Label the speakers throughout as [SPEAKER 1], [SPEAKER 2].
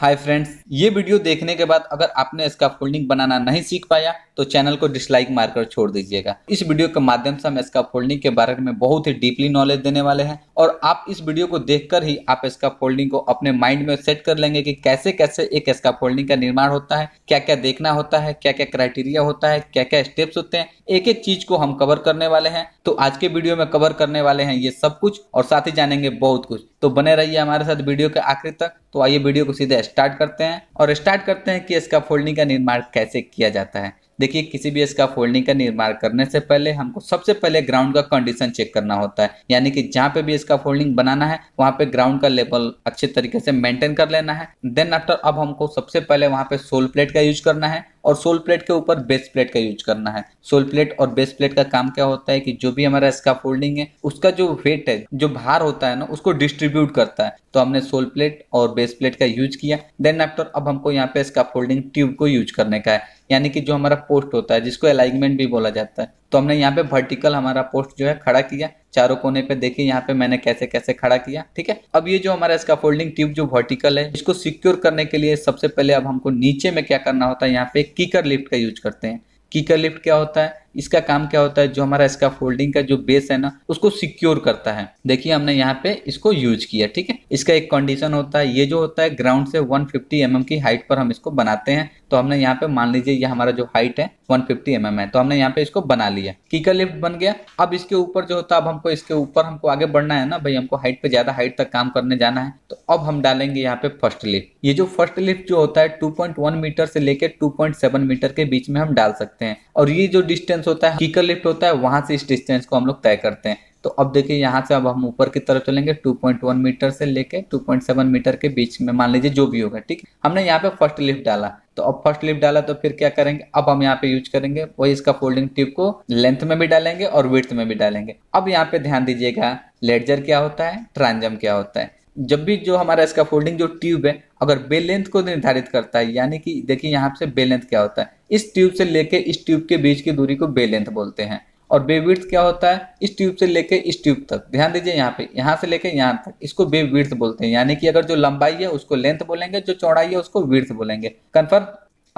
[SPEAKER 1] hi friends ये video देखने के बाद अगर आपने इसका फोल्डिंग बनाना नहीं सीख पाया तो चैनल को डिसलाइक मारकर छोड़ दीजिएगा इस वीडियो के माध्यम से हम इसका फोल्डिंग के बारे में बहुत ही डीपली नॉलेज देने वाले हैं और आप इस वीडियो को देखकर ही आप इसका फोल्डिंग को अपने माइंड में सेट कर लेंगे कि कैसे कैसे एक इसका फोल्डिंग का निर्माण होता है क्या क्या देखना होता है क्या क्या क्राइटेरिया होता है क्या क्या स्टेप्स होते हैं एक एक चीज को हम कवर करने वाले हैं तो आज के वीडियो में कवर करने वाले हैं ये सब कुछ और साथ ही जानेंगे बहुत कुछ तो बने रहिए हमारे साथ वीडियो के आखिर तक तो आइए वीडियो को सीधे स्टार्ट करते हैं और स्टार्ट करते हैं कि इसका फोल्डिंग का निर्माण कैसे किया जाता है देखिए किसी भी इसका फोल्डिंग का निर्माण करने से पहले हमको सबसे पहले ग्राउंड का कंडीशन चेक करना होता है यानी कि जहाँ पे भी इसका फोल्डिंग बनाना है वहाँ पे ग्राउंड का लेवल अच्छे तरीके से मेंटेन कर लेना है देन आफ्टर अब हमको सबसे पहले वहाँ पे सोल प्लेट का यूज करना है और सोल प्लेट के ऊपर बेस प्लेट का यूज करना है सोल प्लेट और बेस प्लेट का काम क्या होता है कि जो भी हमारा इसका फोल्डिंग है उसका जो वेट है जो भार होता है ना उसको डिस्ट्रीब्यूट करता है तो हमने सोल प्लेट और बेस प्लेट का यूज किया देन आफ्टर अब हमको यहाँ पे इसका फोल्डिंग ट्यूब को यूज करने का है यानी कि जो हमारा पोस्ट होता है जिसको अलाइनमेंट भी बोला जाता है तो हमने यहाँ पे वर्टिकल हमारा पोस्ट जो है खड़ा किया चारों कोने पे देखिए यहाँ पे मैंने कैसे कैसे खड़ा किया ठीक है अब ये जो हमारा इसका फोल्डिंग ट्यूब जो वर्टिकल है इसको सिक्योर करने के लिए सबसे पहले अब हमको नीचे में क्या करना होता है यहाँ पे कीकर लिफ्ट का यूज करते हैं कीकर लिफ्ट क्या होता है इसका काम क्या होता है जो हमारा इसका फोल्डिंग का जो बेस है ना उसको सिक्योर करता है देखिए हमने यहाँ पे इसको यूज किया ठीक है इसका एक कंडीशन होता है ये जो होता है ग्राउंड से 150 फिफ्टी mm की हाइट पर हम इसको बनाते हैं तो हमने यहाँ पे मान लीजिए ये हमारा जो हाइट है 150 फिफ्टी mm है तो हमने यहाँ पे इसको बना लिया कीकर लिफ्ट बन गया अब इसके ऊपर जो होता है अब हमको इसके ऊपर हमको आगे बढ़ना है ना भाई हमको हाइट पे ज्यादा हाइट तक काम करने जाना है तो अब हम डालेंगे यहाँ पे फर्स्ट लिफ्ट ये जो फर्स्ट लिफ्ट जो होता है टू मीटर से लेकर टू मीटर के बीच में हम डाल सकते हैं सकते हैं और ये जो डिस्टेंस होता है कीकर लिफ्ट होता है वहां से इस डिस्टेंस को हम लोग तय करते हैं तो अब देखिए यहाँ से अब हम ऊपर की तरफ चलेंगे 2.1 मीटर से लेके 2.7 मीटर के बीच में मान लीजिए जो भी होगा ठीक हमने यहाँ पे फर्स्ट लिफ्ट डाला तो अब फर्स्ट लिफ्ट डाला तो फिर क्या करेंगे अब हम यहाँ पे यूज करेंगे वही इसका फोल्डिंग ट्यूब को लेंथ में भी डालेंगे और विथ में भी डालेंगे अब यहाँ पे ध्यान दीजिएगा लेडजर क्या होता है ट्रांजम क्या होता है जब भी जो हमारा इसका फोल्डिंग जो ट्यूब है अगर बेलेंथ को निर्धारित करता है यानी कि देखिए यहाँ से बेलेंथ क्या होता है इस ट्यूब से लेके इस ट्यूब के बीच की दूरी को बेलेंथ बोलते हैं और बेविर्थ क्या होता है इस ट्यूब से लेके इस ट्यूब तक ध्यान दीजिए यहाँ पे यहाँ से लेके यहाँ तक इसको बेविड्थ बोलते हैं यानी कि अगर जो लंबाई है उसको लेंथ बोलेंगे जो चौड़ाई है उसको विर्थ बोलेंगे कन्फर्म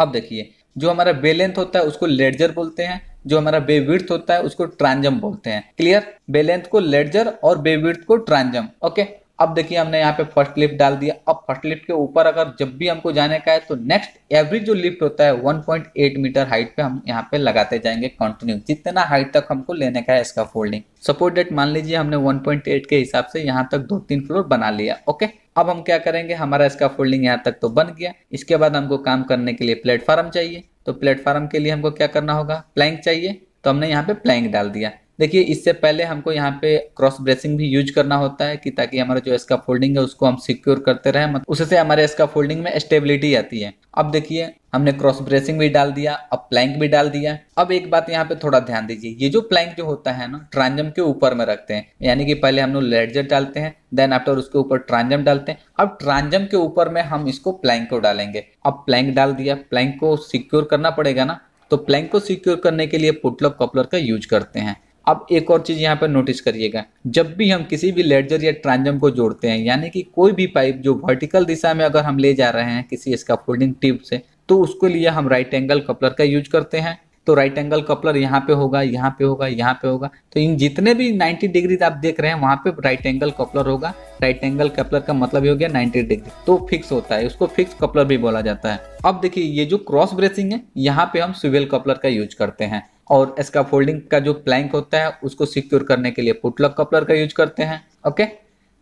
[SPEAKER 1] अब देखिए जो हमारा बेलेंथ होता है उसको लेडजर बोलते हैं जो हमारा बेविड़ होता है उसको ट्रांजम बोलते हैं क्लियर बेलेंथ को लेडजर और बेविर्थ को ट्रांजम ओके अब देखिए हमने यहाँ पे फर्स्ट लिफ्ट डाल दिया अब फर्स्ट लिफ्ट के ऊपर अगर जब भी हमको जाने का है तो नेक्स्ट एवरेज जो लिफ्ट होता है 1.8 मीटर हाइट पे हम यहाँ पे लगाते जाएंगे कंटिन्यू जितना हाइट तक हमको लेने का है इसका फोल्डिंग सपोर्ट डेट मान लीजिए हमने 1.8 के हिसाब से यहाँ तक दो तीन फ्लोर बना लिया ओके अब हम क्या करेंगे हमारा इसका फोल्डिंग यहाँ तक तो बन गया इसके बाद हमको काम करने के लिए प्लेटफॉर्म चाहिए तो प्लेटफॉर्म के लिए हमको क्या करना होगा प्लैंक चाहिए तो हमने यहाँ पे प्लैंक डाल दिया देखिए इससे पहले हमको यहाँ पे क्रॉस ब्रेसिंग भी यूज करना होता है कि ताकि हमारा जो इसका फोल्डिंग है उसको हम सिक्योर करते रहे मतलब उससे हमारे इसका फोल्डिंग में स्टेबिलिटी आती है अब देखिए हमने क्रॉस ब्रेसिंग भी डाल दिया अब प्लैंक भी डाल दिया अब एक बात यहाँ पे थोड़ा ध्यान दीजिए ये जो प्लैंक जो होता है ना ट्रांजम के ऊपर में रखते हैं यानी कि पहले हम लोग लेडजर डालते हैं देन आफ्टर उसके ऊपर ट्रांजम डालते हैं अब ट्रांजम के ऊपर में हम इसको प्लैंक को डालेंगे अब प्लैंक डाल दिया प्लैंक को सिक्योर करना पड़ेगा ना तो प्लैंक को सिक्योर करने के लिए पुटलॉक कॉपलर का यूज करते हैं अब एक और चीज़ यहाँ पर नोटिस करिएगा जब भी हम किसी भी लेडजर या ट्रांजम को जोड़ते हैं यानी कि कोई भी पाइप जो वर्टिकल दिशा में अगर हम ले जा रहे हैं किसी इसका फोल्डिंग ट्यूब से तो उसके लिए हम राइट एंगल कपलर का यूज करते हैं तो राइट एंगल कपलर यहाँ पे होगा यहाँ पे होगा यहाँ पे होगा तो इन जितने भी 90 डिग्री आप देख रहे हैं वहां पे राइट एंगल कपलर होगा राइट एंगल कपलर का मतलब हो गया 90 डिग्री तो फिक्स होता है उसको फिक्स कपलर भी बोला जाता है अब देखिए ये जो क्रॉस ब्रेसिंग है यहाँ पे हम सिविल कपलर का यूज करते हैं और इसका फोल्डिंग का जो प्लैंक होता है उसको सिक्योर करने के लिए पुटलक कपलर का यूज करते हैं ओके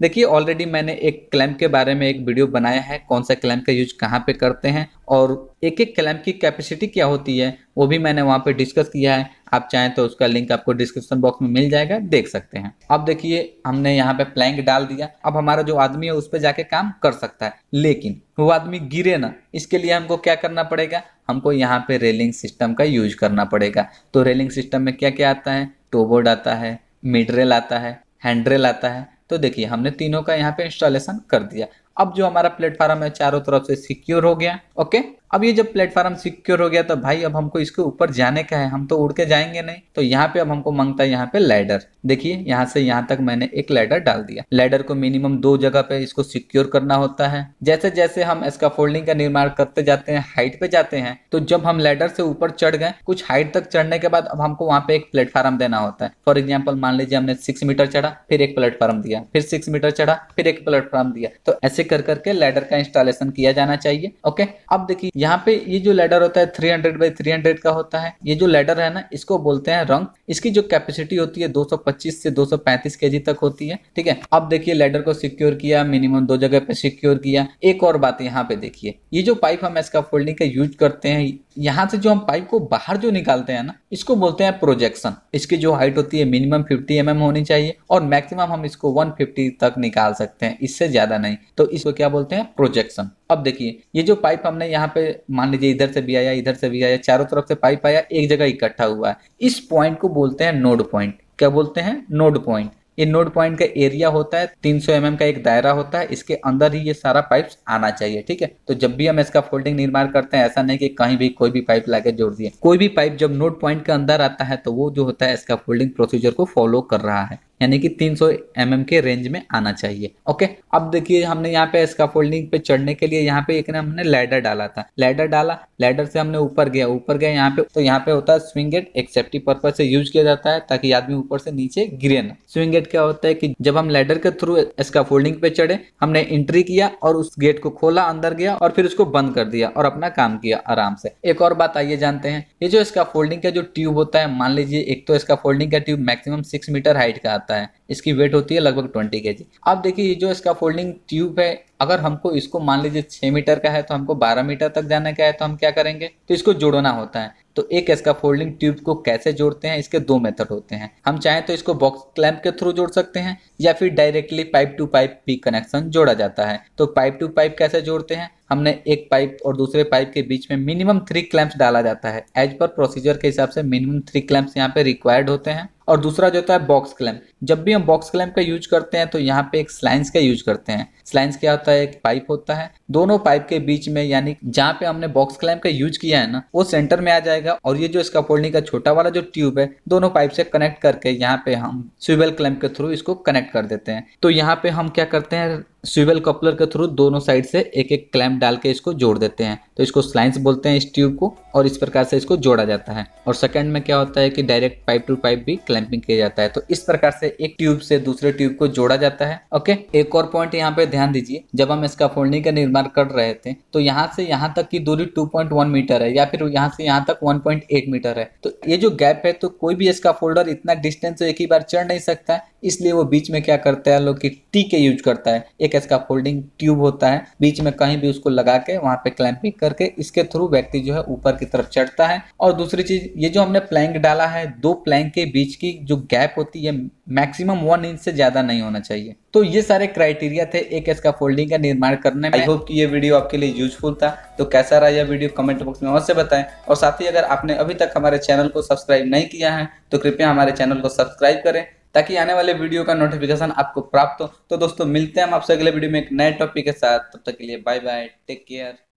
[SPEAKER 1] देखिए ऑलरेडी मैंने एक क्लैम्प के बारे में एक वीडियो बनाया है कौन सा क्लैम्प का यूज कहाँ पे करते हैं और एक एक क्लैम्प की कैपेसिटी क्या होती है वो भी मैंने वहाँ पे डिस्कस किया है आप चाहें तो उसका लिंक आपको डिस्क्रिप्शन बॉक्स में मिल जाएगा देख सकते हैं अब देखिए हमने यहाँ पे प्लैंक डाल दिया अब हमारा जो आदमी है उस पर जाके काम कर सकता है लेकिन वो आदमी गिरे ना इसके लिए हमको क्या करना पड़ेगा हमको यहाँ पे रेलिंग सिस्टम का यूज करना पड़ेगा तो रेलिंग सिस्टम में क्या क्या आता है टोबोर्ड आता है मिडरेल आता है हैंडरेल आता है तो देखिए हमने तीनों का यहाँ पे इंस्टॉलेशन कर दिया अब जो हमारा प्लेटफॉर्म है चारों तरफ से सिक्योर हो गया ओके अब ये जब प्लेटफॉर्म सिक्योर हो गया तो भाई अब हमको इसके ऊपर जाने का है हम तो उड़ के जाएंगे नहीं तो यहाँ पे अब हमको मांगता है यहाँ पे लैडर देखिए यहाँ से यहाँ तक मैंने एक लैडर डाल दिया लैडर को मिनिमम दो जगह पे इसको सिक्योर करना होता है जैसे जैसे हम इसका फोल्डिंग का निर्माण करते जाते हैं हाइट पे जाते हैं तो जब हम लैडर से ऊपर चढ़ गए कुछ हाइट तक चढ़ने के बाद अब हमको वहाँ पे एक प्लेटफॉर्म देना होता है फॉर एग्जाम्पल मान लीजिए हमने सिक्स मीटर चढ़ा फिर एक प्लेटफॉर्म दिया फिर सिक्स मीटर चढ़ा फिर एक प्लेटफॉर्म दिया तो ऐसे कर करके लैडर का इंस्टॉलेशन किया जाना चाहिए ओके अब देखिए यहाँ पे ये जो लेडर होता है 300 हंड्रेड बाई थ्री का होता है ये जो लेडर है ना इसको बोलते हैं रंग इसकी जो कैपेसिटी होती है 225 से 235 जी तक होती है ठीक है अब देखिए लेडर को सिक्योर किया मिनिमम दो जगह पे सिक्योर किया एक और बात यहाँ पे देखिए ये जो पाइप हम इसका फोल्डिंग का यूज करते हैं यहाँ से जो हम पाइप को बाहर जो निकालते हैं ना इसको बोलते हैं प्रोजेक्शन इसकी जो हाइट होती है मिनिमम 50 एम mm होनी चाहिए और मैक्सिमम हम इसको 150 तक निकाल सकते हैं इससे ज्यादा नहीं तो इसको क्या बोलते हैं प्रोजेक्शन अब देखिए ये जो पाइप हमने यहाँ पे मान लीजिए इधर से भी आया इधर से भी आया चारों तरफ से पाइप आया एक जगह इकट्ठा हुआ है इस पॉइंट को बोलते हैं नोड पॉइंट क्या बोलते हैं नोड पॉइंट ये नोड पॉइंट का एरिया होता है 300 सौ mm का एक दायरा होता है इसके अंदर ही ये सारा पाइप्स आना चाहिए ठीक है तो जब भी हम इसका फोल्डिंग निर्माण करते हैं ऐसा नहीं कि कहीं भी कोई भी पाइप लाके जोड़ दिए कोई भी पाइप जब नोड पॉइंट के अंदर आता है तो वो जो होता है इसका फोल्डिंग प्रोसीजर को फॉलो कर रहा है यानी कि 300 सौ mm के रेंज में आना चाहिए ओके अब देखिए हमने यहाँ पे इसका फोल्डिंग पे चढ़ने के लिए यहाँ पे एक ना हमने लैडर डाला था लैडर डाला लैडर से हमने ऊपर गया ऊपर गया यहाँ पे तो यहाँ पे होता है स्विंग गेट एक सेफ्टी पर्पज से यूज किया जाता है ताकि आदमी ऊपर से नीचे गिरे ना स्विंग गेट क्या होता है की जब हम लैडर के थ्रू इसका फोल्डिंग पे चढ़े हमने एंट्री किया और उस गेट को खोला अंदर गया और फिर उसको बंद कर दिया और अपना काम किया आराम से एक और बात आइए जानते हैं ये जो इसका फोल्डिंग का जो ट्यूब होता है मान लीजिए एक तो इसका फोल्डिंग का tube maximum six metre height का आता है आता है इसकी वेट होती है लगभग ट्वेंटी के अब देखिए ये जो इसका फोल्डिंग ट्यूब है अगर हमको इसको मान लीजिए छह मीटर का है तो हमको बारह मीटर तक जाने का है तो हम क्या करेंगे तो इसको जोड़ना होता है तो एक इसका फोल्डिंग ट्यूब को कैसे जोड़ते हैं इसके दो मेथड होते हैं हम चाहें तो इसको बॉक्स क्लैम्प के थ्रू जोड़ सकते हैं या फिर डायरेक्टली पाइप टू पाइप भी कनेक्शन जोड़ा जाता है तो पाइप टू पाइप कैसे जोड़ते हैं हमने एक पाइप और दूसरे पाइप के बीच में मिनिमम थ्री क्लैंप्स डाला जाता है एज पर प्रोसीजर के हिसाब से मिनिमम थ्री क्लैंप्स यहाँ पे रिक्वायर्ड होते हैं और दूसरा जो होता है बॉक्स क्लैम्प जब भी हम बॉक्स क्लैम्प का यूज करते हैं तो यहाँ पे एक स्लाइंस का यूज करते हैं स्लाइंस क्या होता है एक पाइप होता है दोनों पाइप के बीच में यानी जहाँ पे हमने बॉक्स क्लैम्प का यूज किया है ना वो सेंटर में आ जाएगा और ये जो इसका फोल्डिंग का छोटा वाला जो ट्यूब है दोनों पाइप से कनेक्ट करके यहाँ पे हम स्विबल क्लैम्प के थ्रू इसको कनेक्ट कर देते हैं तो यहाँ पे हम क्या करते हैं स्विवल कपलर के थ्रू दोनों साइड से एक एक क्लैम्प डाल के इसको जोड़ देते हैं तो इसको स्लाइंस बोलते हैं इस ट्यूब को और इस प्रकार से इसको जोड़ा जाता है और सेकंड में क्या होता है कि डायरेक्ट पाइप टू पाइप भी क्लैंपिंग किया जाता है तो इस प्रकार से एक ट्यूब से दूसरे ट्यूब को जोड़ा जाता है ओके एक और पॉइंट यहाँ पे ध्यान दीजिए जब हम इसका फोल्डिंग का निर्माण कर रहे थे तो यहाँ से यहाँ तक की दूरी टू मीटर है या फिर यहाँ से यहाँ तक वन मीटर है तो ये जो गैप है तो कोई भी इसका फोल्डर इतना डिस्टेंस एक ही बार चढ़ नहीं सकता है इसलिए वो बीच में क्या करता है लोग की टी के यूज करता है एक इसका फोल्डिंग ट्यूब होता है बीच में कहीं भी उसको लगा के वहां पे क्लैंपिंग करके इसके थ्रू व्यक्ति जो है ऊपर की तरफ चढ़ता है और दूसरी चीज ये जो हमने प्लैंक डाला है दो प्लैंक के बीच की जो गैप होती है मैक्सिमम वन इंच से ज्यादा नहीं होना चाहिए तो ये सारे क्राइटेरिया थे एक इसका फोल्डिंग का निर्माण करने में आई होप कि ये वीडियो आपके लिए यूजफुल था तो कैसा रहा यह वीडियो कमेंट बॉक्स में अवश्य बताएं और साथ ही अगर आपने अभी तक हमारे चैनल को सब्सक्राइब नहीं किया है तो कृपया हमारे चैनल को सब्सक्राइब करें ताकि आने वाले वीडियो का नोटिफिकेशन आपको प्राप्त हो तो दोस्तों मिलते हैं हम आपसे अगले वीडियो में एक नए टॉपिक के साथ तब तक के लिए बाय बाय टेक केयर